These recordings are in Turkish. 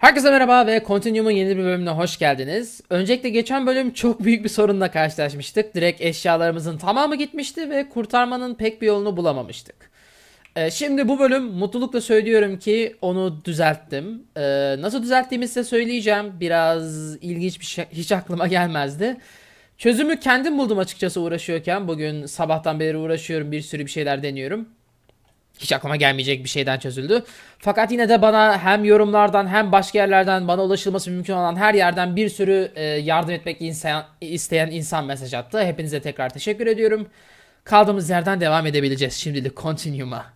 Herkese merhaba ve Continuum'un yeni bir bölümüne hoş geldiniz. Öncelikle geçen bölüm çok büyük bir sorunla karşılaşmıştık. Direkt eşyalarımızın tamamı gitmişti ve kurtarmanın pek bir yolunu bulamamıştık. Ee, şimdi bu bölüm mutlulukla söylüyorum ki onu düzelttim. Ee, nasıl düzelttiğimi size söyleyeceğim. Biraz ilginç bir şey hiç aklıma gelmezdi. Çözümü kendim buldum açıkçası uğraşıyorken. Bugün sabahtan beri uğraşıyorum bir sürü bir şeyler deniyorum. Hiç aklıma gelmeyecek bir şeyden çözüldü. Fakat yine de bana hem yorumlardan hem başka yerlerden bana ulaşılması mümkün olan her yerden bir sürü e, yardım etmek isteyen insan mesaj attı. Hepinize tekrar teşekkür ediyorum. Kaldığımız yerden devam edebileceğiz şimdilik Continuum'a.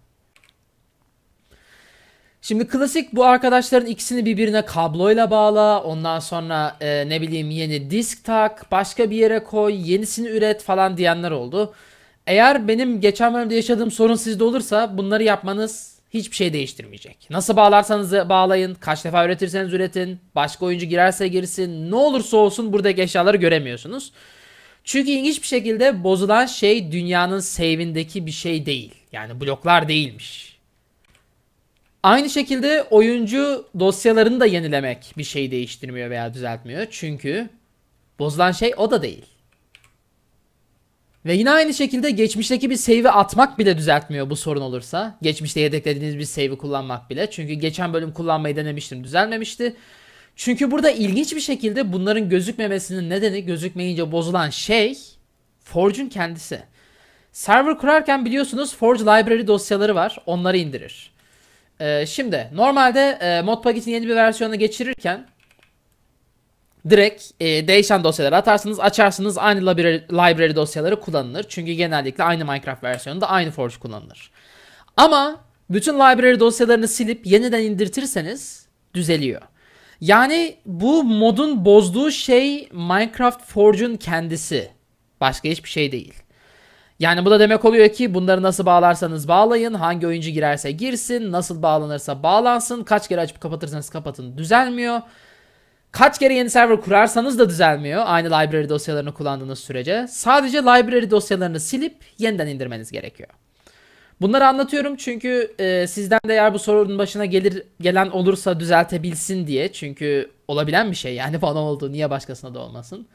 Şimdi klasik bu arkadaşların ikisini birbirine kabloyla bağla. Ondan sonra e, ne bileyim yeni disk tak, başka bir yere koy, yenisini üret falan diyenler oldu. Eğer benim geçen bölümde yaşadığım sorun sizde olursa bunları yapmanız hiçbir şey değiştirmeyecek. Nasıl bağlarsanız bağlayın, kaç defa üretirseniz üretin, başka oyuncu girerse girsin, ne olursa olsun buradaki eşyaları göremiyorsunuz. Çünkü ilginç bir şekilde bozulan şey dünyanın save'indeki bir şey değil. Yani bloklar değilmiş. Aynı şekilde oyuncu dosyalarını da yenilemek bir şey değiştirmiyor veya düzeltmiyor. Çünkü bozulan şey o da değil. Ve yine aynı şekilde geçmişteki bir save'i atmak bile düzeltmiyor bu sorun olursa. Geçmişte yedeklediğiniz bir save'i kullanmak bile. Çünkü geçen bölüm kullanmayı denemiştim düzelmemişti. Çünkü burada ilginç bir şekilde bunların gözükmemesinin nedeni gözükmeyince bozulan şey Forge'un kendisi. Server kurarken biliyorsunuz Forge Library dosyaları var. Onları indirir. Ee, şimdi normalde e, Modpacket'in yeni bir versiyonuna geçirirken direkt e, değişen dosyaları atarsınız, açarsınız aynı library, library dosyaları kullanılır. Çünkü genellikle aynı Minecraft versiyonunda aynı Forge kullanılır. Ama bütün library dosyalarını silip yeniden indirtirseniz düzeliyor. Yani bu modun bozduğu şey Minecraft Forge'un kendisi. Başka hiçbir şey değil. Yani bu da demek oluyor ki bunları nasıl bağlarsanız bağlayın, hangi oyuncu girerse girsin, nasıl bağlanırsa bağlansın, kaç kere açıp kapatırsanız kapatın düzelmiyor. Kaç kere yeni server kurarsanız da düzelmiyor aynı library dosyalarını kullandığınız sürece. Sadece library dosyalarını silip yeniden indirmeniz gerekiyor. Bunları anlatıyorum çünkü e, sizden de eğer bu sorunun başına gelir gelen olursa düzeltebilsin diye. Çünkü olabilen bir şey yani bana oldu niye başkasına da olmasın.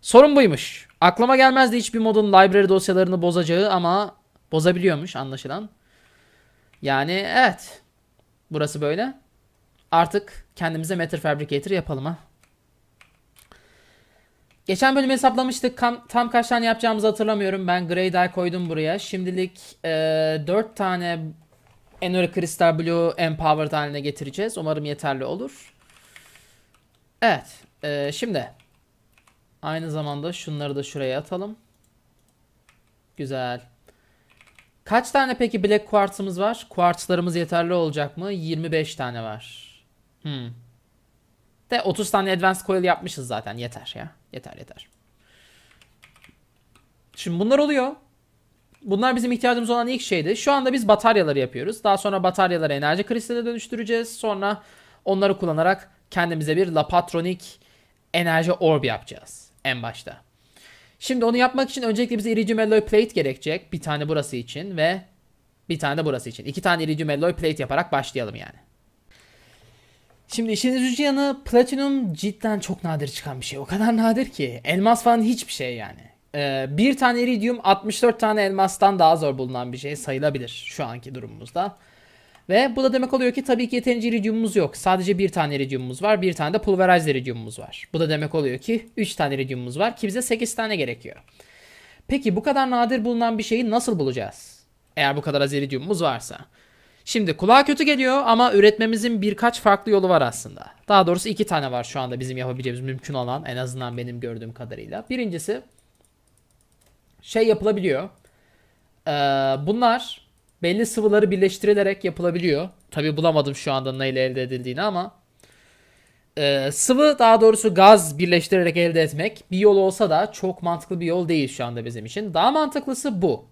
Sorun buymuş. Aklıma gelmezdi hiçbir modun library dosyalarını bozacağı ama bozabiliyormuş anlaşılan. Yani evet. Burası böyle. Artık kendimize metal fabricator yapalım ha. Geçen bölüm hesaplamıştık. Tam, kaç tane yapacağımızı hatırlamıyorum. Ben Grey Dye koydum buraya. Şimdilik e, 4 tane Enor Crystal Blue Empowered haline getireceğiz. Umarım yeterli olur. Evet. E, şimdi. Aynı zamanda şunları da şuraya atalım. Güzel. Kaç tane peki Black Quartz'ımız var? Quartz'larımız yeterli olacak mı? 25 tane var. Hmm. De 30 tane advanced coil yapmışız zaten. Yeter ya. Yeter yeter. Şimdi bunlar oluyor. Bunlar bizim ihtiyacımız olan ilk şeydi. Şu anda biz bataryaları yapıyoruz. Daha sonra bataryaları enerji kristaline dönüştüreceğiz. Sonra onları kullanarak kendimize bir lapatronik enerji orb yapacağız en başta. Şimdi onu yapmak için öncelikle bize iridium alloy plate gerekecek. Bir tane burası için ve bir tane de burası için. İki tane iridium alloy plate yaparak başlayalım yani. Şimdi işin üzücü yanı platinum cidden çok nadir çıkan bir şey. O kadar nadir ki. Elmas falan hiçbir şey yani. Ee, bir tane iridium 64 tane elmastan daha zor bulunan bir şey sayılabilir şu anki durumumuzda. Ve bu da demek oluyor ki tabii ki yeterince iridiumumuz yok. Sadece bir tane iridiumumuz var. Bir tane de pulverized iridiumumuz var. Bu da demek oluyor ki 3 tane iridiumumuz var ki bize 8 tane gerekiyor. Peki bu kadar nadir bulunan bir şeyi nasıl bulacağız? Eğer bu kadar az iridiumumuz varsa. Şimdi kulağa kötü geliyor ama üretmemizin birkaç farklı yolu var aslında. Daha doğrusu iki tane var şu anda bizim yapabileceğimiz mümkün olan en azından benim gördüğüm kadarıyla. Birincisi şey yapılabiliyor. Ee, bunlar belli sıvıları birleştirilerek yapılabiliyor. Tabi bulamadım şu anda neyle elde edildiğini ama e, sıvı daha doğrusu gaz birleştirerek elde etmek bir yol olsa da çok mantıklı bir yol değil şu anda bizim için. Daha mantıklısı bu.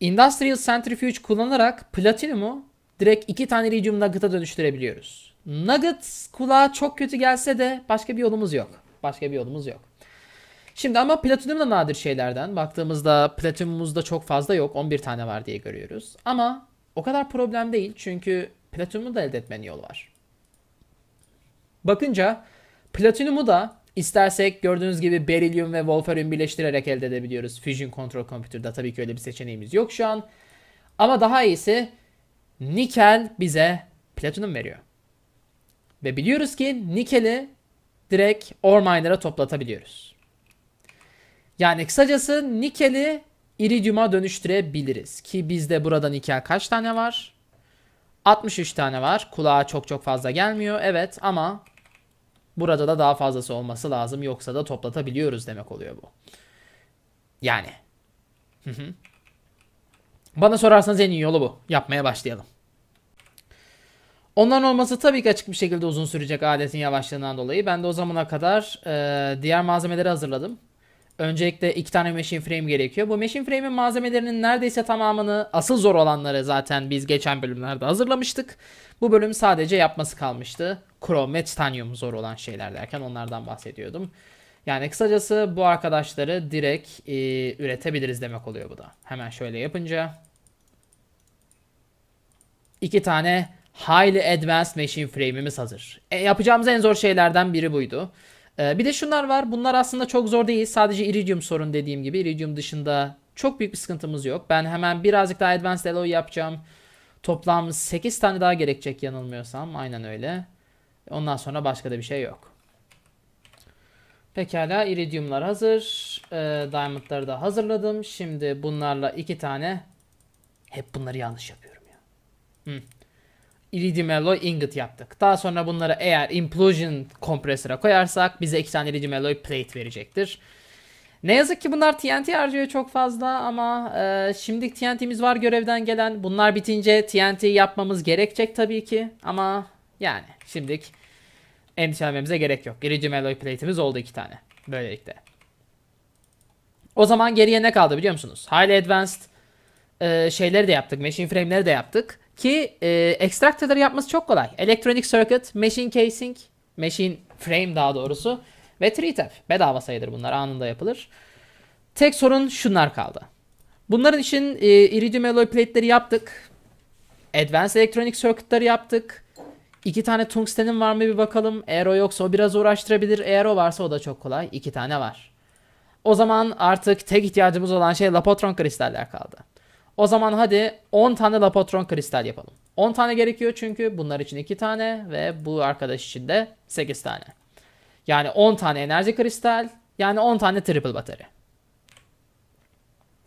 Industrial Centrifuge kullanarak platinumu direkt iki tane Iridium Nugget'a dönüştürebiliyoruz. Nugget kulağa çok kötü gelse de başka bir yolumuz yok. Başka bir yolumuz yok. Şimdi ama platinum da nadir şeylerden. Baktığımızda da çok fazla yok. 11 tane var diye görüyoruz. Ama o kadar problem değil. Çünkü platinumu da elde etmenin yolu var. Bakınca platinumu da İstersek gördüğünüz gibi berilyum ve wolfarium birleştirerek elde edebiliyoruz. Fusion Control Computer'da tabii ki öyle bir seçeneğimiz yok şu an. Ama daha iyisi nikel bize platinum veriyor. Ve biliyoruz ki nikeli direkt ore miner'a toplatabiliyoruz. Yani kısacası nikeli iridyuma dönüştürebiliriz. Ki bizde burada nikel kaç tane var? 63 tane var. Kulağa çok çok fazla gelmiyor. Evet ama Burada da daha fazlası olması lazım yoksa da toplatabiliyoruz demek oluyor bu. Yani. Bana sorarsanız en iyi yolu bu. Yapmaya başlayalım. Onların olması tabii ki açık bir şekilde uzun sürecek adetin yavaşlığından dolayı. Ben de o zamana kadar e, diğer malzemeleri hazırladım. Öncelikle iki tane machine frame gerekiyor. Bu machine frame'in malzemelerinin neredeyse tamamını asıl zor olanları zaten biz geçen bölümlerde hazırlamıştık. Bu bölüm sadece yapması kalmıştı krom ve titanyum zor olan şeyler derken onlardan bahsediyordum. Yani kısacası bu arkadaşları direkt e, üretebiliriz demek oluyor bu da. Hemen şöyle yapınca. iki tane highly advanced machine frame'imiz hazır. E, yapacağımız en zor şeylerden biri buydu. E, bir de şunlar var. Bunlar aslında çok zor değil. Sadece iridium sorun dediğim gibi. Iridium dışında çok büyük bir sıkıntımız yok. Ben hemen birazcık daha advanced alloy yapacağım. Toplam 8 tane daha gerekecek yanılmıyorsam. Aynen öyle. Ondan sonra başka da bir şey yok. Pekala iridiumlar hazır. Ee, diamondları da hazırladım. Şimdi bunlarla iki tane hep bunları yanlış yapıyorum ya. Hmm. Iridium alloy ingot yaptık. Daha sonra bunları eğer implosion kompresöre koyarsak bize iki tane iridium alloy plate verecektir. Ne yazık ki bunlar TNT harcıyor çok fazla ama e, şimdi TNT'miz var görevden gelen. Bunlar bitince TNT yapmamız gerekecek tabii ki ama yani şimdilik endişelenmemize gerek yok. Gerici alloy plate'imiz oldu iki tane. Böylelikle. O zaman geriye ne kaldı biliyor musunuz? Highly advanced e, şeyleri de yaptık. Machine frame'leri de yaptık. Ki e, extractor'ları yapması çok kolay. Electronic circuit, machine casing, machine frame daha doğrusu ve 3-tap. Bedava sayılır bunlar anında yapılır. Tek sorun şunlar kaldı. Bunların için e, iridium alloy plate'leri yaptık. Advanced electronic circuit'ları yaptık. İki tane tungstenin var mı bir bakalım. Eğer o yoksa o biraz uğraştırabilir. Eğer o varsa o da çok kolay. İki tane var. O zaman artık tek ihtiyacımız olan şey Lapotron kristaller kaldı. O zaman hadi 10 tane Lapotron kristal yapalım. 10 tane gerekiyor çünkü bunlar için 2 tane ve bu arkadaş için de 8 tane. Yani 10 tane enerji kristal yani 10 tane triple bateri.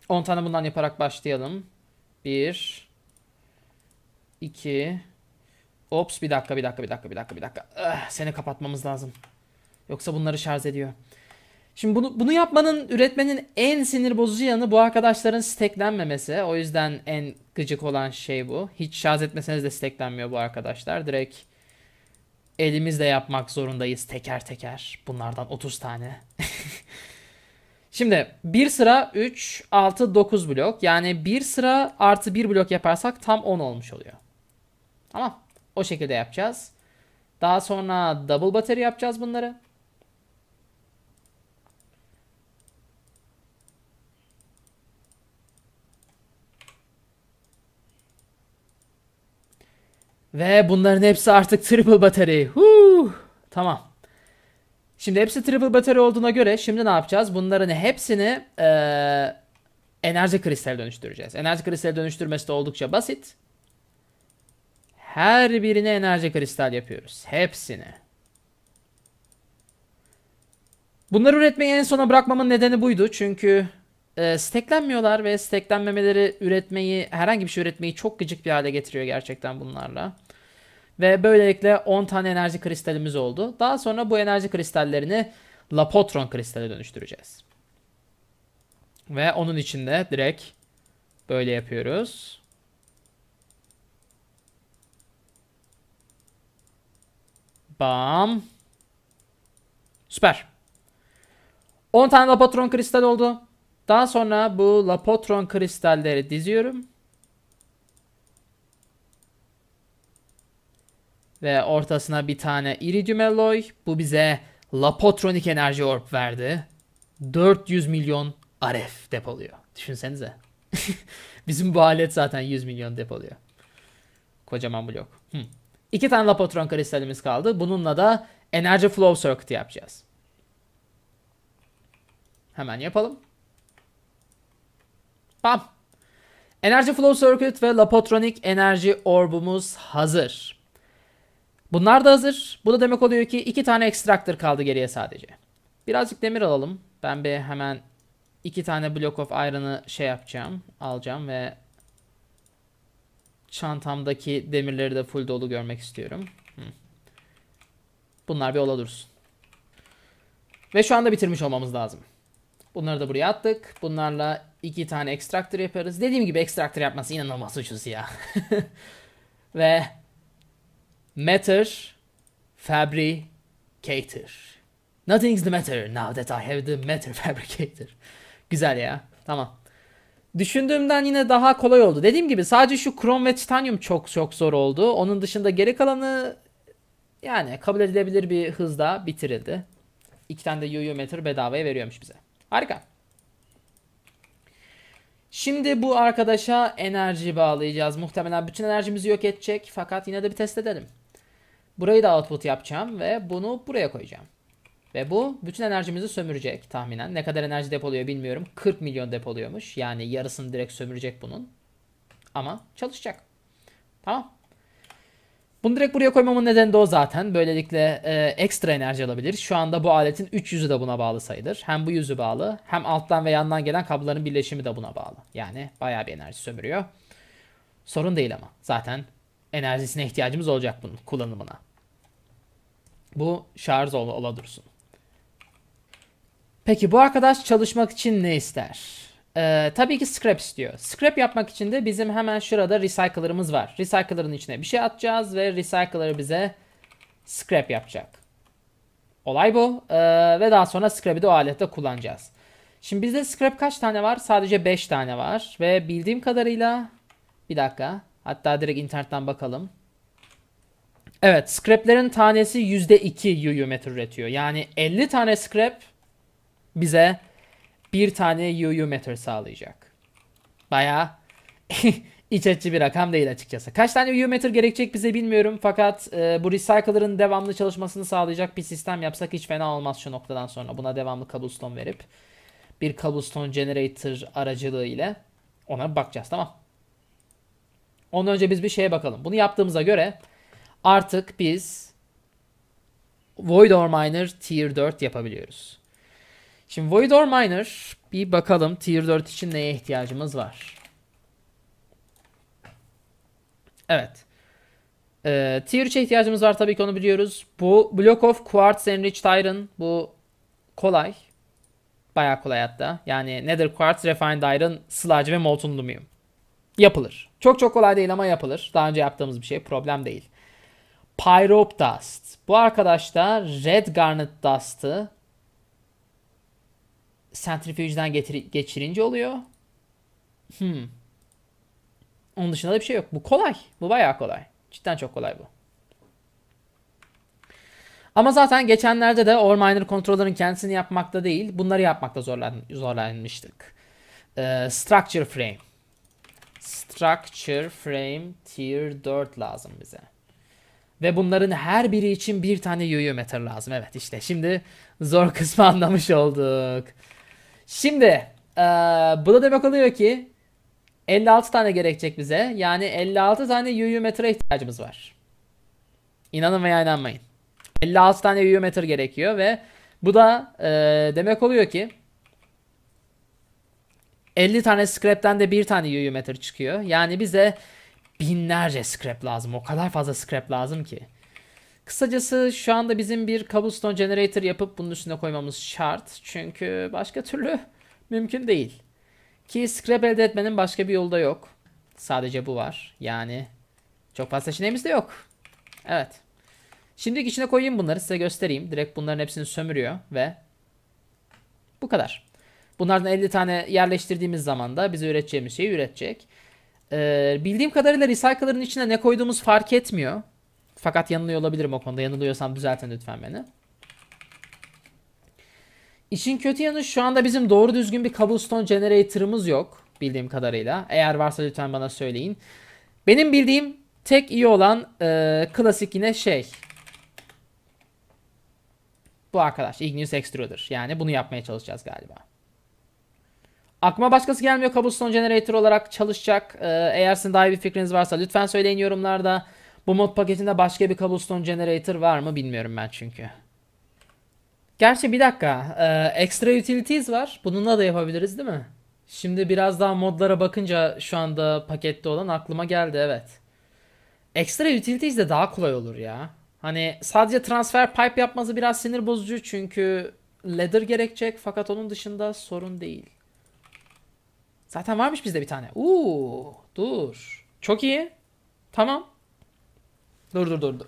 10 tane bundan yaparak başlayalım. 1 2 Ops bir dakika bir dakika bir dakika bir dakika bir dakika. seni kapatmamız lazım. Yoksa bunları şarj ediyor. Şimdi bunu, bunu yapmanın, üretmenin en sinir bozucu yanı bu arkadaşların steklenmemesi. O yüzden en gıcık olan şey bu. Hiç şarj etmeseniz de steklenmiyor bu arkadaşlar. Direkt elimizle yapmak zorundayız teker teker. Bunlardan 30 tane. Şimdi bir sıra 3, 6, 9 blok. Yani bir sıra artı bir blok yaparsak tam 10 olmuş oluyor. Tamam. O şekilde yapacağız. Daha sonra double battery yapacağız bunları. Ve bunların hepsi artık triple battery. Huu! Tamam. Şimdi hepsi triple battery olduğuna göre şimdi ne yapacağız? Bunların hepsini ee, enerji kristaline dönüştüreceğiz. Enerji kristaline dönüştürmesi de oldukça basit. Her birine enerji kristal yapıyoruz. Hepsine. Bunları üretmeyi en sona bırakmamın nedeni buydu. Çünkü e, steklenmiyorlar ve steklenmemeleri üretmeyi, herhangi bir şey üretmeyi çok gıcık bir hale getiriyor gerçekten bunlarla. Ve böylelikle 10 tane enerji kristalimiz oldu. Daha sonra bu enerji kristallerini Lapotron kristale dönüştüreceğiz. Ve onun için de direkt böyle yapıyoruz. Bam. Süper. 10 tane Lapotron kristal oldu. Daha sonra bu Lapotron kristalleri diziyorum. Ve ortasına bir tane Iridium Alloy. Bu bize Lapotronik Enerji Orb verdi. 400 milyon RF depoluyor. Düşünsenize. Bizim bu alet zaten 100 milyon depoluyor. Kocaman blok. Hmm. İki tane Lapotron kristalimiz kaldı. Bununla da Energy Flow Circuit yapacağız. Hemen yapalım. Bam. Energy Flow Circuit ve Lapotronic enerji Orb'umuz hazır. Bunlar da hazır. Bu da demek oluyor ki iki tane Extractor kaldı geriye sadece. Birazcık demir alalım. Ben bir hemen iki tane Block of Iron'ı şey yapacağım. Alacağım ve Çantamdaki demirleri de full dolu görmek istiyorum. Bunlar bir ola dursun. Ve şu anda bitirmiş olmamız lazım. Bunları da buraya attık. Bunlarla iki tane extractor yaparız. Dediğim gibi extractor yapması inanılmaz ucuz ya. Ve matter fabricator. Nothing's the matter now that I have the matter fabricator. Güzel ya. Tamam. Düşündüğümden yine daha kolay oldu. Dediğim gibi sadece şu krom ve titanyum çok çok zor oldu. Onun dışında geri kalanı yani kabul edilebilir bir hızda bitirildi. İki tane de UU meter bedavaya veriyormuş bize. Harika. Şimdi bu arkadaşa enerji bağlayacağız. Muhtemelen bütün enerjimizi yok edecek. Fakat yine de bir test edelim. Burayı da output yapacağım ve bunu buraya koyacağım. Ve bu bütün enerjimizi sömürecek tahminen. Ne kadar enerji depoluyor bilmiyorum. 40 milyon depoluyormuş. Yani yarısını direkt sömürecek bunun. Ama çalışacak. Tamam. Bunu direkt buraya koymamın nedeni de o zaten. Böylelikle e, ekstra enerji alabilir. Şu anda bu aletin 3 yüzü de buna bağlı sayılır. Hem bu yüzü bağlı hem alttan ve yandan gelen kabloların birleşimi de buna bağlı. Yani bayağı bir enerji sömürüyor. Sorun değil ama. Zaten enerjisine ihtiyacımız olacak bunun kullanımına. Bu şarj ola, ola dursun. Peki bu arkadaş çalışmak için ne ister? Ee, tabii ki scrap istiyor. Scrap yapmak için de bizim hemen şurada recycler'ımız var. Recycler'ın içine bir şey atacağız ve recycler bize scrap yapacak. Olay bu. Ee, ve daha sonra scrap'i de o alette kullanacağız. Şimdi bizde scrap kaç tane var? Sadece 5 tane var. Ve bildiğim kadarıyla... Bir dakika. Hatta direkt internetten bakalım. Evet, scrap'lerin tanesi %2 UU metre üretiyor. Yani 50 tane scrap bize bir tane UU meter sağlayacak. Baya iç açıcı bir rakam değil açıkçası. Kaç tane UU meter gerekecek bize bilmiyorum fakat e, bu recycler'ın devamlı çalışmasını sağlayacak bir sistem yapsak hiç fena olmaz şu noktadan sonra. Buna devamlı cobblestone verip bir cobblestone generator aracılığı ile ona bakacağız tamam. Ondan önce biz bir şeye bakalım. Bunu yaptığımıza göre artık biz Void Miner Tier 4 yapabiliyoruz. Şimdi Voidor Miner bir bakalım Tier 4 için neye ihtiyacımız var. Evet. Ee, tier 3'e ihtiyacımız var tabii ki onu biliyoruz. Bu Block of Quartz Enriched Iron bu kolay. bayağı kolay hatta. Yani Nether Quartz, Refined Iron, Sludge ve Molten Lumium. Yapılır. Çok çok kolay değil ama yapılır. Daha önce yaptığımız bir şey. Problem değil. Pyrope Dust. Bu arkadaş da Red Garnet Dust'ı sentrifüjden geçirince oluyor. Hmm. Onun dışında da bir şey yok. Bu kolay. Bu bayağı kolay. Cidden çok kolay bu. Ama zaten geçenlerde de Or Minor Controller'ın kendisini yapmakta değil, bunları yapmakta zorlan zorlanmıştık. Ee, structure Frame. Structure Frame Tier 4 lazım bize. Ve bunların her biri için bir tane yoyo meter lazım. Evet işte şimdi zor kısmı anlamış olduk. Şimdi ee, bu da demek oluyor ki 56 tane gerekecek bize. Yani 56 tane UU metre ihtiyacımız var. İnanın veya inanmayın. 56 tane UU metre gerekiyor ve bu da e, demek oluyor ki 50 tane scrap'ten de bir tane UU metre çıkıyor. Yani bize binlerce scrap lazım. O kadar fazla scrap lazım ki. Kısacası şu anda bizim bir cobblestone generator yapıp bunun üstüne koymamız şart. Çünkü başka türlü mümkün değil. Ki scrap elde etmenin başka bir yolu da yok. Sadece bu var. Yani çok fazla seçeneğimiz de yok. Evet. Şimdi içine koyayım bunları size göstereyim. Direkt bunların hepsini sömürüyor ve bu kadar. Bunlardan 50 tane yerleştirdiğimiz zaman da bize üreteceğimiz şeyi üretecek. Ee, bildiğim kadarıyla recycler'ın içine ne koyduğumuz fark etmiyor. Fakat yanılıyor olabilirim o konuda. Yanılıyorsam düzeltin lütfen beni. İşin kötü yanı şu anda bizim doğru düzgün bir cobblestone generator'ımız yok bildiğim kadarıyla. Eğer varsa lütfen bana söyleyin. Benim bildiğim tek iyi olan e, klasik yine şey. Bu arkadaş Ignis Extruder. Yani bunu yapmaya çalışacağız galiba. Aklıma başkası gelmiyor. Cobblestone Generator olarak çalışacak. Ee, eğer sizin daha iyi bir fikriniz varsa lütfen söyleyin yorumlarda. Bu mod paketinde başka bir cobblestone generator var mı bilmiyorum ben çünkü. Gerçi bir dakika. Ee, extra utilities var. Bununla da yapabiliriz değil mi? Şimdi biraz daha modlara bakınca şu anda pakette olan aklıma geldi evet. Extra utilities de daha kolay olur ya. Hani sadece transfer pipe yapması biraz sinir bozucu çünkü ladder gerekecek fakat onun dışında sorun değil. Zaten varmış bizde bir tane. Uuu dur. Çok iyi. Tamam. Dur dur dur dur.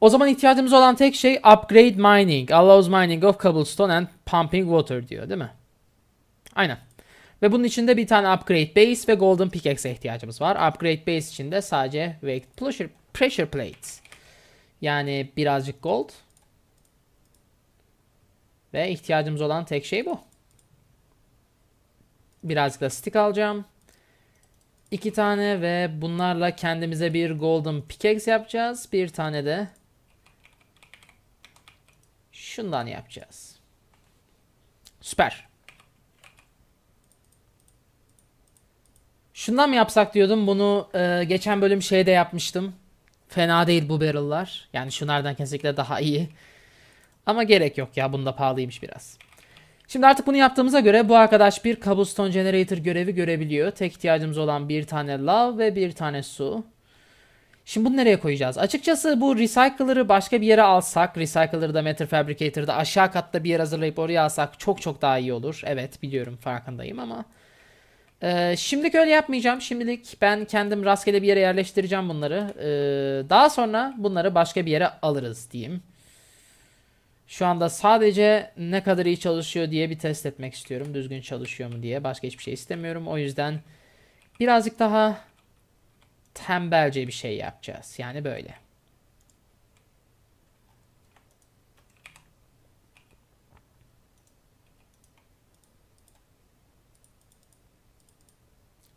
O zaman ihtiyacımız olan tek şey upgrade mining. Allows mining of cobblestone and pumping water diyor değil mi? Aynen. Ve bunun içinde bir tane upgrade base ve golden pickaxe e ihtiyacımız var. Upgrade base içinde sadece weight pressure, pressure plate. Yani birazcık gold. Ve ihtiyacımız olan tek şey bu. Birazcık da stick alacağım. İki tane ve bunlarla kendimize bir golden pickaxe yapacağız. Bir tane de şundan yapacağız. Süper. Şundan mı yapsak diyordum. Bunu e, geçen bölüm şeyde yapmıştım. Fena değil bu barrel'lar. Yani şunlardan kesinlikle daha iyi. Ama gerek yok ya. Bunda pahalıymış biraz. Şimdi artık bunu yaptığımıza göre bu arkadaş bir cobblestone generator görevi görebiliyor. Tek ihtiyacımız olan bir tane lav ve bir tane su. Şimdi bunu nereye koyacağız? Açıkçası bu recycler'ı başka bir yere alsak, recycler'ı da metal fabricator'da aşağı katta bir yer hazırlayıp oraya alsak çok çok daha iyi olur. Evet biliyorum farkındayım ama. Ee, şimdilik öyle yapmayacağım. Şimdilik ben kendim rastgele bir yere yerleştireceğim bunları. Ee, daha sonra bunları başka bir yere alırız diyeyim. Şu anda sadece ne kadar iyi çalışıyor diye bir test etmek istiyorum. Düzgün çalışıyor mu diye. Başka hiçbir şey istemiyorum. O yüzden birazcık daha tembelce bir şey yapacağız. Yani böyle.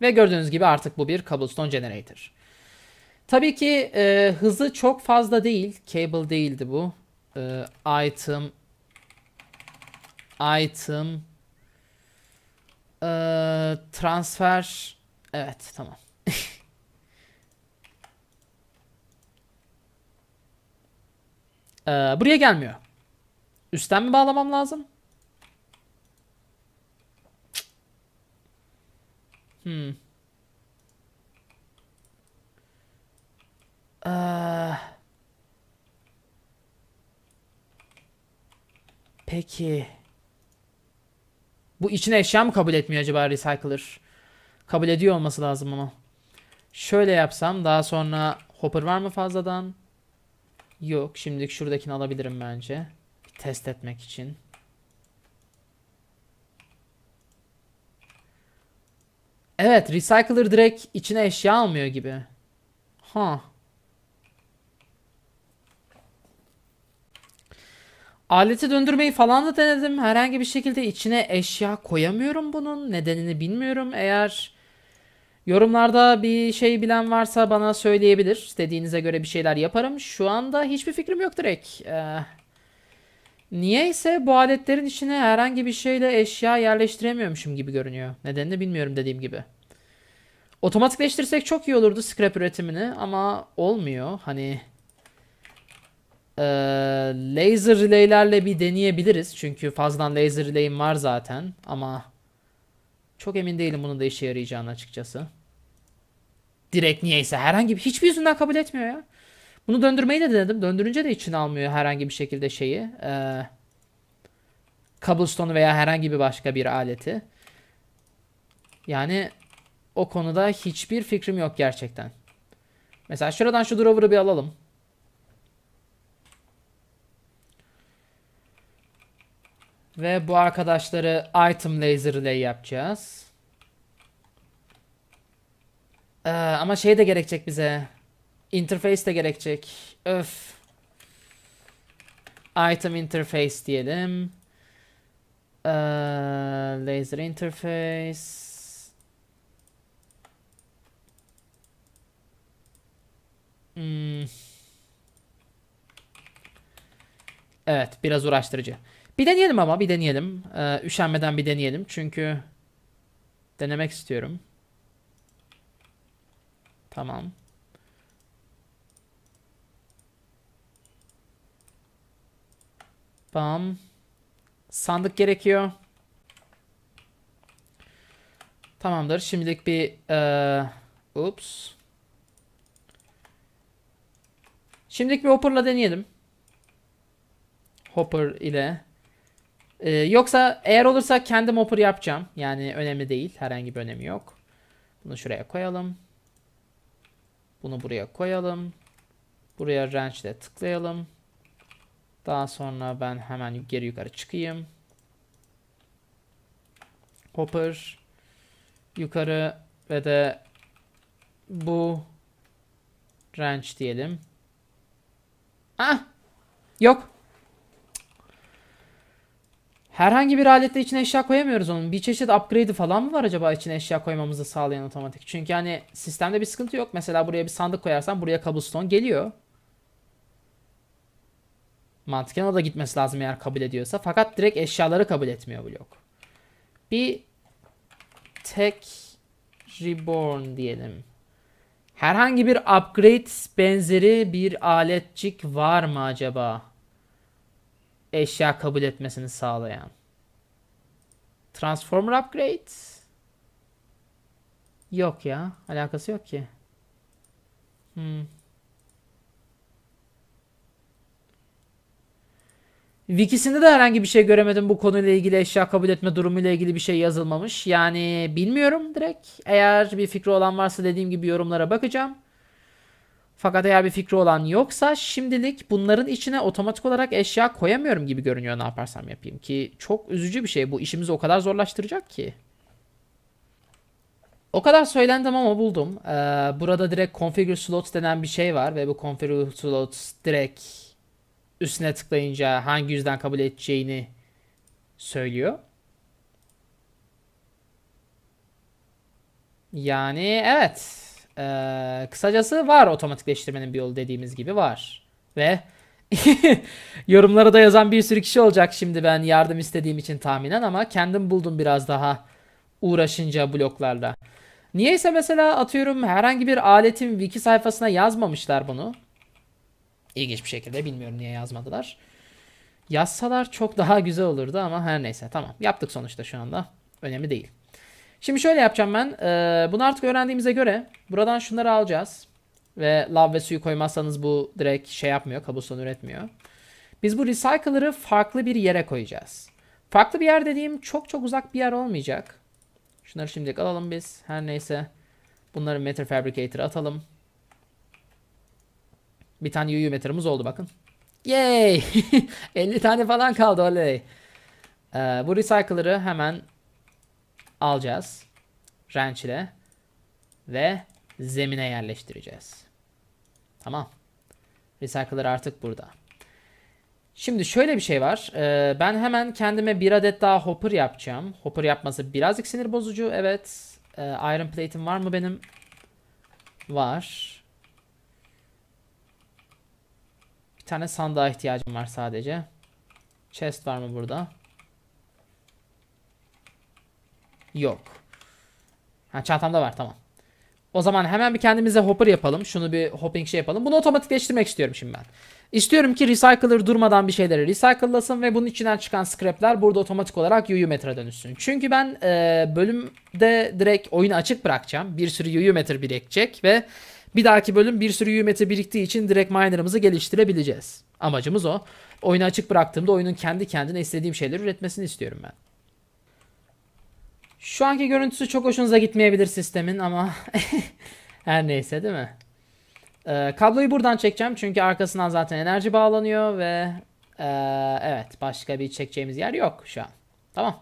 Ve gördüğünüz gibi artık bu bir cobblestone generator. Tabii ki e, hızı çok fazla değil. Cable değildi bu. Ee, item item ee, transfer evet tamam. Ee, buraya gelmiyor. Üstten mi bağlamam lazım? Hmm. Uh... Peki. Bu içine eşya mı kabul etmiyor acaba Recycler? Kabul ediyor olması lazım ama. Şöyle yapsam daha sonra hopper var mı fazladan? Yok. Şimdilik şuradakini alabilirim bence. Bir test etmek için. Evet, Recycler direkt içine eşya almıyor gibi. Ha. Huh. Aleti döndürmeyi falan da denedim. Herhangi bir şekilde içine eşya koyamıyorum bunun. Nedenini bilmiyorum. Eğer yorumlarda bir şey bilen varsa bana söyleyebilir. Dediğinize göre bir şeyler yaparım. Şu anda hiçbir fikrim yok direkt. Ee, ise bu aletlerin içine herhangi bir şeyle eşya yerleştiremiyormuşum gibi görünüyor. Nedenini bilmiyorum dediğim gibi. Otomatikleştirsek çok iyi olurdu scrap üretimini ama olmuyor. Hani e, laser relay'lerle bir deneyebiliriz. Çünkü fazladan laser relay'im var zaten ama çok emin değilim bunun da işe yarayacağını açıkçası. Direkt niyeyse herhangi bir hiçbir yüzünden kabul etmiyor ya. Bunu döndürmeyi de denedim. Döndürünce de içine almıyor herhangi bir şekilde şeyi. E, cobblestone'u veya herhangi bir başka bir aleti. Yani o konuda hiçbir fikrim yok gerçekten. Mesela şuradan şu drover'ı bir alalım. Ve bu arkadaşları item laser ile yapacağız. Ee, ama şey de gerekecek bize. Interface de gerekecek. Öf. Item interface diyelim. Ee, laser interface. Hmm. Evet, biraz uğraştırıcı. Bir deneyelim ama bir deneyelim. Ee, üşenmeden bir deneyelim. Çünkü denemek istiyorum. Tamam. Bam. Sandık gerekiyor. Tamamdır. Şimdilik bir ee, ups. Şimdilik bir hopper'la deneyelim. Hopper ile ee, yoksa eğer olursa kendi mopper yapacağım. Yani önemli değil. Herhangi bir önemi yok. Bunu şuraya koyalım. Bunu buraya koyalım. Buraya range ile tıklayalım. Daha sonra ben hemen geri yukarı çıkayım. Hopper. Yukarı ve de bu range diyelim. Ah! Yok. Herhangi bir aletle içine eşya koyamıyoruz onun. Bir çeşit upgrade'i falan mı var acaba içine eşya koymamızı sağlayan otomatik? Çünkü hani sistemde bir sıkıntı yok. Mesela buraya bir sandık koyarsan buraya cobblestone geliyor. Mantıken o da gitmesi lazım eğer kabul ediyorsa. Fakat direkt eşyaları kabul etmiyor blok. Bir tek reborn diyelim. Herhangi bir upgrade benzeri bir aletçik var mı acaba? eşya kabul etmesini sağlayan. Transformer upgrade. Yok ya. Alakası yok ki. Hmm. Wikisinde de herhangi bir şey göremedim bu konuyla ilgili eşya kabul etme durumuyla ilgili bir şey yazılmamış. Yani bilmiyorum direkt. Eğer bir fikri olan varsa dediğim gibi yorumlara bakacağım. Fakat eğer bir fikri olan yoksa şimdilik bunların içine otomatik olarak eşya koyamıyorum gibi görünüyor ne yaparsam yapayım ki çok üzücü bir şey bu işimizi o kadar zorlaştıracak ki. O kadar söylendim ama buldum. Ee, burada direkt configure slots denen bir şey var ve bu configure slots direkt üstüne tıklayınca hangi yüzden kabul edeceğini söylüyor. Yani evet ee, kısacası var otomatikleştirmenin bir yolu dediğimiz gibi var. Ve yorumlara da yazan bir sürü kişi olacak şimdi ben yardım istediğim için tahminen ama kendim buldum biraz daha uğraşınca bloklarla. Niyeyse mesela atıyorum herhangi bir aletin wiki sayfasına yazmamışlar bunu. İlginç bir şekilde bilmiyorum niye yazmadılar. Yazsalar çok daha güzel olurdu ama her neyse tamam yaptık sonuçta şu anda. Önemli değil. Şimdi şöyle yapacağım ben. Ee, bunu artık öğrendiğimize göre buradan şunları alacağız. Ve lav ve suyu koymazsanız bu direkt şey yapmıyor. Kabuston üretmiyor. Biz bu recycler'ı farklı bir yere koyacağız. Farklı bir yer dediğim çok çok uzak bir yer olmayacak. Şunları şimdilik alalım biz. Her neyse. Bunları meter fabricator'a atalım. Bir tane UU metrimiz oldu bakın. Yay! 50 tane falan kaldı oley. Ee, bu recycler'ı hemen alacağız. Ranch ile. Ve zemine yerleştireceğiz. Tamam. Recycler artık burada. Şimdi şöyle bir şey var. Ee, ben hemen kendime bir adet daha hopper yapacağım. Hopper yapması birazcık sinir bozucu. Evet. Ee, iron plate'im var mı benim? Var. Bir tane sandığa ihtiyacım var sadece. Chest var mı burada? Yok. Ha çantamda var tamam. O zaman hemen bir kendimize hopper yapalım. Şunu bir hopping şey yapalım. Bunu otomatikleştirmek istiyorum şimdi ben. İstiyorum ki recycler durmadan bir şeyleri recycle'lasın ve bunun içinden çıkan scrap'ler burada otomatik olarak UU metre dönüşsün. Çünkü ben e, bölümde direkt oyunu açık bırakacağım. Bir sürü UU metre birikecek ve bir dahaki bölüm bir sürü UU metre biriktiği için direkt miner'ımızı geliştirebileceğiz. Amacımız o. Oyunu açık bıraktığımda oyunun kendi kendine istediğim şeyleri üretmesini istiyorum ben. Şu anki görüntüsü çok hoşunuza gitmeyebilir sistemin ama her neyse değil mi? Ee, kabloyu buradan çekeceğim çünkü arkasından zaten enerji bağlanıyor ve ee, evet başka bir çekeceğimiz yer yok şu an. Tamam.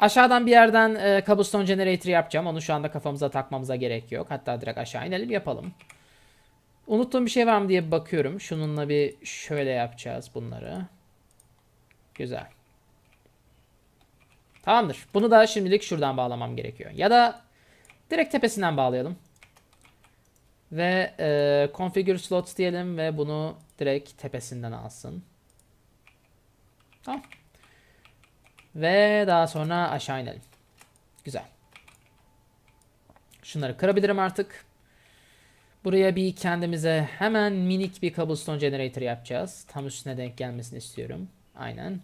Aşağıdan bir yerden e, cobblestone generator yapacağım. Onu şu anda kafamıza takmamıza gerek yok. Hatta direkt aşağı inelim yapalım. Unuttuğum bir şey var mı diye bakıyorum. Şununla bir şöyle yapacağız bunları. Güzel. Tamamdır. Bunu da şimdilik şuradan bağlamam gerekiyor. Ya da direkt tepesinden bağlayalım. Ve e, configure slots diyelim ve bunu direkt tepesinden alsın. Tamam. Ve daha sonra aşağı inelim. Güzel. Şunları kırabilirim artık. Buraya bir kendimize hemen minik bir cobblestone generator yapacağız. Tam üstüne denk gelmesini istiyorum. Aynen.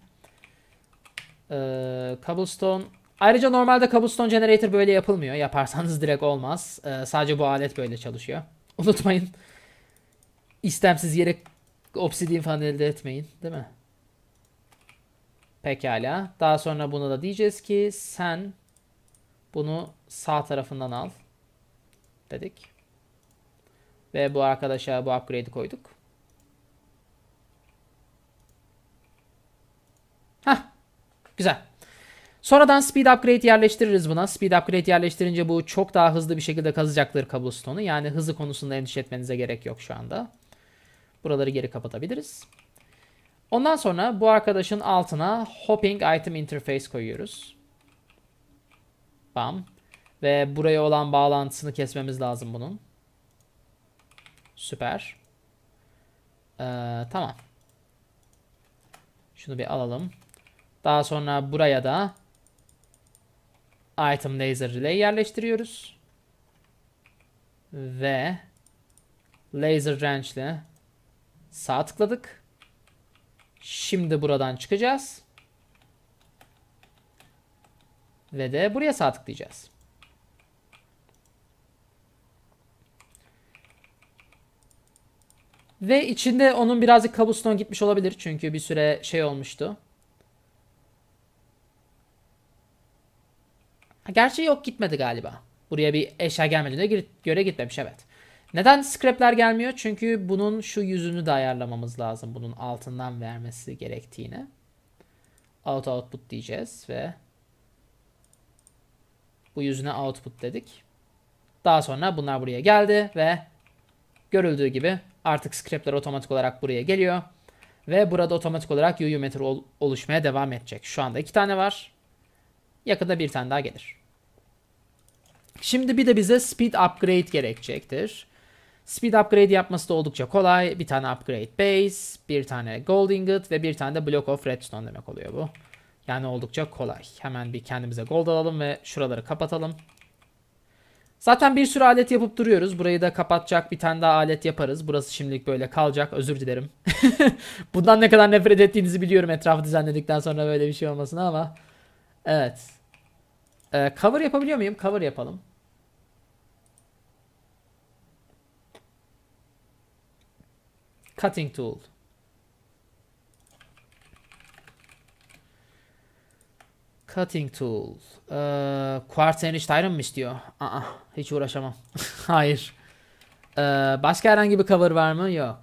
Ee, cobblestone. Ayrıca normalde cobblestone generator böyle yapılmıyor. Yaparsanız direkt olmaz. Ee, sadece bu alet böyle çalışıyor. Unutmayın. İstemsiz yere obsidian falan elde etmeyin. Değil mi? Pekala. Daha sonra buna da diyeceğiz ki sen bunu sağ tarafından al dedik. Ve bu arkadaşa bu upgrade'i koyduk. Hah Güzel. Sonradan speed upgrade yerleştiririz buna. Speed upgrade yerleştirince bu çok daha hızlı bir şekilde kazacaktır cobblestone'u. Yani hızı konusunda endişe etmenize gerek yok şu anda. Buraları geri kapatabiliriz. Ondan sonra bu arkadaşın altına hopping item interface koyuyoruz. Bam. Ve buraya olan bağlantısını kesmemiz lazım bunun. Süper. Ee, tamam. Şunu bir alalım. Daha sonra buraya da item laser relay yerleştiriyoruz. Ve laser range ile sağ tıkladık. Şimdi buradan çıkacağız. Ve de buraya sağ tıklayacağız. Ve içinde onun birazcık kabuston gitmiş olabilir. Çünkü bir süre şey olmuştu. Gerçi yok gitmedi galiba. Buraya bir eşya gelmediğine göre gitmemiş evet. Neden scrapler gelmiyor? Çünkü bunun şu yüzünü de ayarlamamız lazım. Bunun altından vermesi gerektiğini. Out output diyeceğiz ve bu yüzüne output dedik. Daha sonra bunlar buraya geldi ve görüldüğü gibi artık scrapler otomatik olarak buraya geliyor. Ve burada otomatik olarak UU metre oluşmaya devam edecek. Şu anda iki tane var. Yakında bir tane daha gelir. Şimdi bir de bize speed upgrade gerekecektir. Speed upgrade yapması da oldukça kolay. Bir tane upgrade base, bir tane gold ingot ve bir tane de block of redstone demek oluyor bu. Yani oldukça kolay. Hemen bir kendimize gold alalım ve şuraları kapatalım. Zaten bir sürü alet yapıp duruyoruz. Burayı da kapatacak bir tane daha alet yaparız. Burası şimdilik böyle kalacak. Özür dilerim. Bundan ne kadar nefret ettiğinizi biliyorum etrafı düzenledikten sonra böyle bir şey olmasına ama... Evet. Ee, cover yapabiliyor muyum? Cover yapalım. Cutting tool. Cutting tool. Ee, quartz iron mı istiyor? Aa, hiç uğraşamam. Hayır. Ee, başka herhangi bir cover var mı? Yok.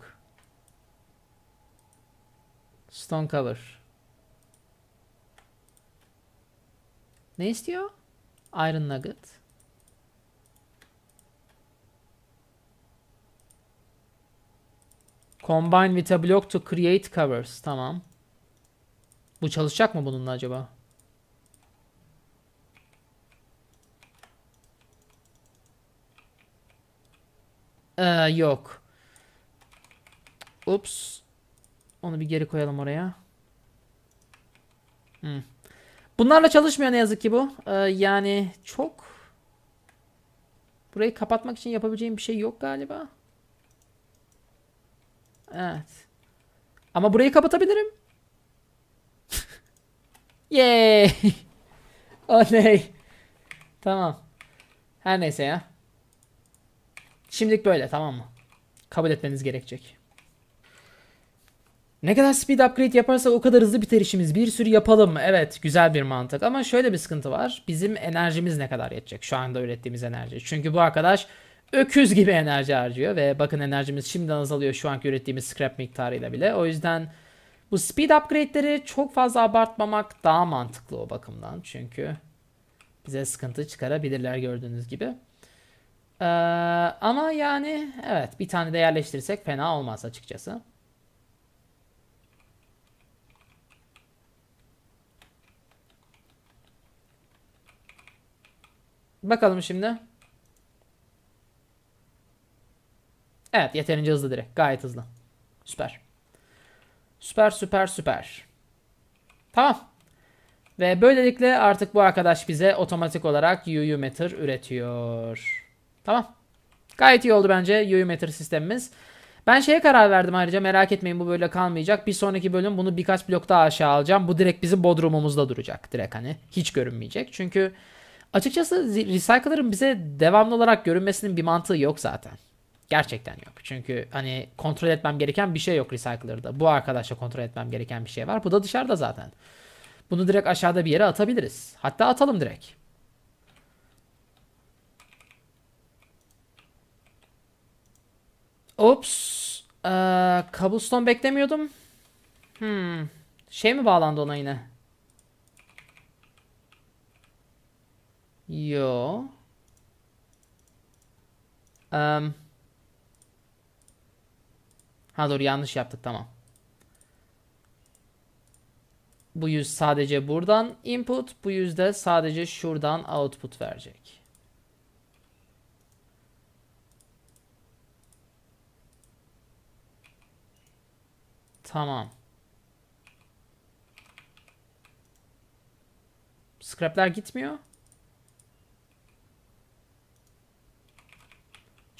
Stone cover. Ne istiyor? Iron Nugget. Combine with a block to create covers. Tamam. Bu çalışacak mı bununla acaba? Ee, yok. Ups. Onu bir geri koyalım oraya. Hmm. Bunlarla çalışmıyor ne yazık ki bu. Ee, yani çok burayı kapatmak için yapabileceğim bir şey yok galiba. Evet. Ama burayı kapatabilirim. Yay. Oley. Tamam. Her neyse ya. Şimdilik böyle tamam mı? Kabul etmeniz gerekecek. Ne kadar speed upgrade yaparsa o kadar hızlı biter işimiz. Bir sürü yapalım. Evet güzel bir mantık ama şöyle bir sıkıntı var. Bizim enerjimiz ne kadar yetecek şu anda ürettiğimiz enerji. Çünkü bu arkadaş öküz gibi enerji harcıyor ve bakın enerjimiz şimdiden azalıyor şu anki ürettiğimiz scrap miktarıyla bile. O yüzden bu speed upgrade'leri çok fazla abartmamak daha mantıklı o bakımdan. Çünkü bize sıkıntı çıkarabilirler gördüğünüz gibi. Ee, ama yani evet bir tane de yerleştirsek fena olmaz açıkçası. Bakalım şimdi. Evet yeterince hızlı direkt. Gayet hızlı. Süper. Süper süper süper. Tamam. Ve böylelikle artık bu arkadaş bize otomatik olarak UU meter üretiyor. Tamam. Gayet iyi oldu bence UU meter sistemimiz. Ben şeye karar verdim ayrıca merak etmeyin bu böyle kalmayacak. Bir sonraki bölüm bunu birkaç blok daha aşağı alacağım. Bu direkt bizim bodrumumuzda duracak direkt hani. Hiç görünmeyecek. Çünkü Açıkçası recycler'ın bize devamlı olarak görünmesinin bir mantığı yok zaten. Gerçekten yok. Çünkü hani kontrol etmem gereken bir şey yok Recycler'da. Bu arkadaşla kontrol etmem gereken bir şey var. Bu da dışarıda zaten. Bunu direkt aşağıda bir yere atabiliriz. Hatta atalım direkt. Ops. Ee, cobblestone beklemiyordum. Hmm. Şey mi bağlandı ona yine? Yo. Um. Ha doğru yanlış yaptık tamam. Bu yüz sadece buradan input, bu yüz de sadece şuradan output verecek. Tamam. Scrapler gitmiyor.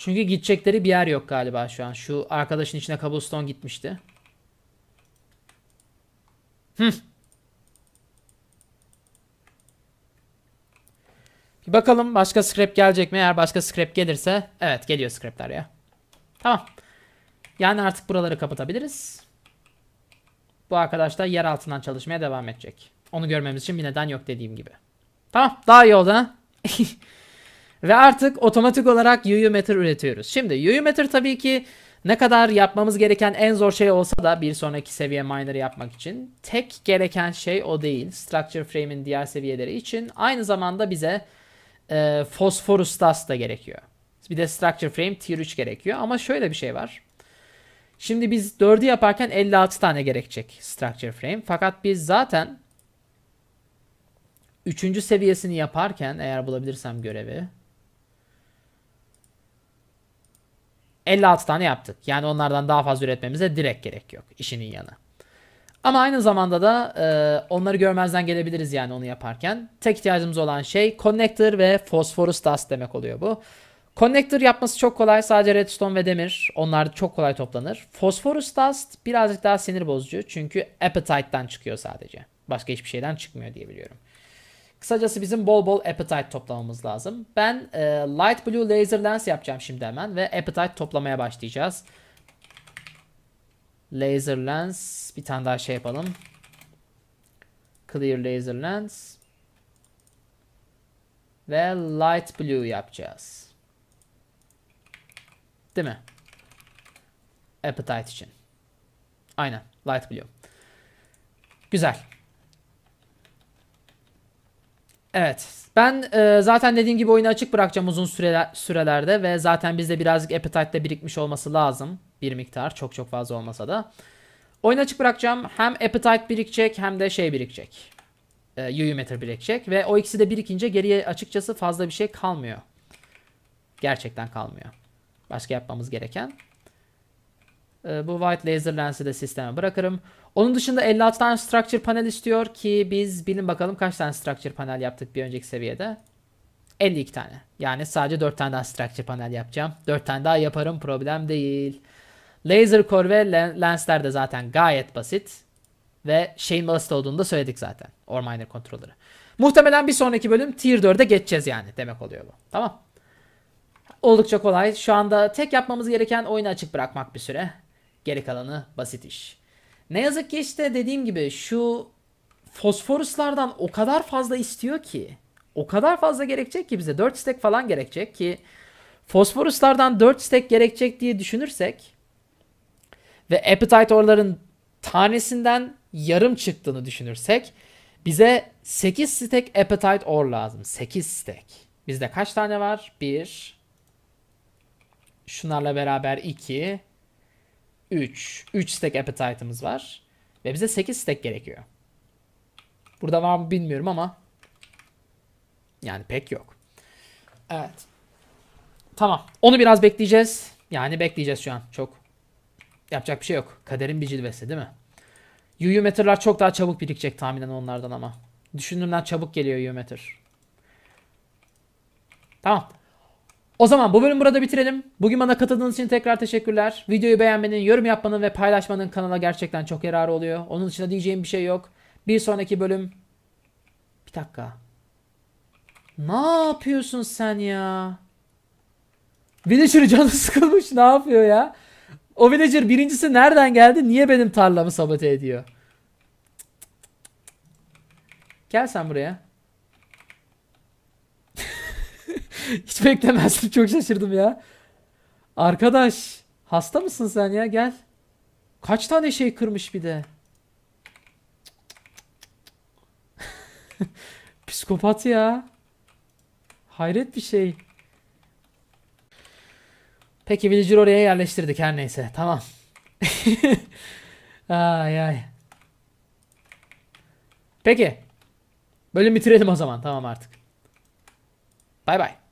Çünkü gidecekleri bir yer yok galiba şu an. Şu arkadaşın içine cobblestone gitmişti. Hıh. Bir bakalım başka scrap gelecek mi? Eğer başka scrap gelirse evet geliyor scrapler ya. Tamam. Yani artık buraları kapatabiliriz. Bu arkadaş da yer altından çalışmaya devam edecek. Onu görmemiz için bir neden yok dediğim gibi. Tamam daha iyi oldu ha. Ve artık otomatik olarak UU üretiyoruz. Şimdi UU tabii ki ne kadar yapmamız gereken en zor şey olsa da bir sonraki seviye miner'ı yapmak için tek gereken şey o değil. Structure Frame'in diğer seviyeleri için aynı zamanda bize e, Phosphorus Dust da gerekiyor. Bir de Structure Frame Tier 3 gerekiyor ama şöyle bir şey var. Şimdi biz 4'ü yaparken 56 tane gerekecek Structure Frame. Fakat biz zaten 3. seviyesini yaparken eğer bulabilirsem görevi 56 tane yaptık. Yani onlardan daha fazla üretmemize direkt gerek yok işinin yanı. Ama aynı zamanda da e, onları görmezden gelebiliriz yani onu yaparken. Tek ihtiyacımız olan şey connector ve phosphorus dust demek oluyor bu. Connector yapması çok kolay. Sadece redstone ve demir. Onlar çok kolay toplanır. Phosphorus dust birazcık daha sinir bozucu. Çünkü appetite'den çıkıyor sadece. Başka hiçbir şeyden çıkmıyor diye biliyorum. Kısacası bizim bol bol appetite toplamamız lazım. Ben e, light blue laser lens yapacağım şimdi hemen ve appetite toplamaya başlayacağız. Laser lens bir tane daha şey yapalım. Clear laser lens ve light blue yapacağız. Değil mi? Appetite için. Aynen. Light blue. Güzel. Evet. Ben e, zaten dediğim gibi oyunu açık bırakacağım uzun süreler, sürelerde ve zaten bizde birazcık appetite de birikmiş olması lazım. Bir miktar çok çok fazla olmasa da. Oyunu açık bırakacağım. Hem appetite birikecek hem de şey birikecek. E, UU birikecek ve o ikisi de birikince geriye açıkçası fazla bir şey kalmıyor. Gerçekten kalmıyor. Başka yapmamız gereken. E, bu white laser lensi de sisteme bırakırım. Onun dışında 56 tane structure panel istiyor ki biz bilin bakalım kaç tane structure panel yaptık bir önceki seviyede. 52 tane. Yani sadece 4 tane daha structure panel yapacağım. 4 tane daha yaparım problem değil. Laser core ve lensler de zaten gayet basit. Ve şeyin basit olduğunu da söyledik zaten. Or minor controller'ı. Muhtemelen bir sonraki bölüm tier 4'e geçeceğiz yani demek oluyor bu. Tamam. Oldukça kolay. Şu anda tek yapmamız gereken oyunu açık bırakmak bir süre. Geri kalanı basit iş. Ne yazık ki işte dediğim gibi şu fosforuslardan o kadar fazla istiyor ki. O kadar fazla gerekecek ki bize 4 stack falan gerekecek ki fosforuslardan 4 stack gerekecek diye düşünürsek ve appetite orların tanesinden yarım çıktığını düşünürsek bize 8 stack appetite or lazım. 8 stack. Bizde kaç tane var? 1 Şunlarla beraber 2 3. 3 stack appetite'ımız var. Ve bize 8 stack gerekiyor. Burada var mı bilmiyorum ama yani pek yok. Evet. Tamam. Onu biraz bekleyeceğiz. Yani bekleyeceğiz şu an. Çok yapacak bir şey yok. Kaderin bir cilvesi değil mi? Yuyometer'lar çok daha çabuk birikecek tahminen onlardan ama. Düşündüğümden çabuk geliyor Yuyometer. Tamam. O zaman bu bölümü burada bitirelim. Bugün bana katıldığınız için tekrar teşekkürler. Videoyu beğenmenin, yorum yapmanın ve paylaşmanın kanala gerçekten çok yararı oluyor. Onun dışında diyeceğim bir şey yok. Bir sonraki bölüm... Bir dakika. Ne yapıyorsun sen ya? Villager'ı canı sıkılmış ne yapıyor ya? O villager birincisi nereden geldi? Niye benim tarlamı sabote ediyor? Gel sen buraya. Hiç beklemezdim. Çok şaşırdım ya. Arkadaş hasta mısın sen ya? Gel. Kaç tane şey kırmış bir de. Psikopat ya. Hayret bir şey. Peki villager oraya yerleştirdik her neyse. Tamam. ay ay. Peki. Bölüm bitirelim o zaman. Tamam artık. Bay bay.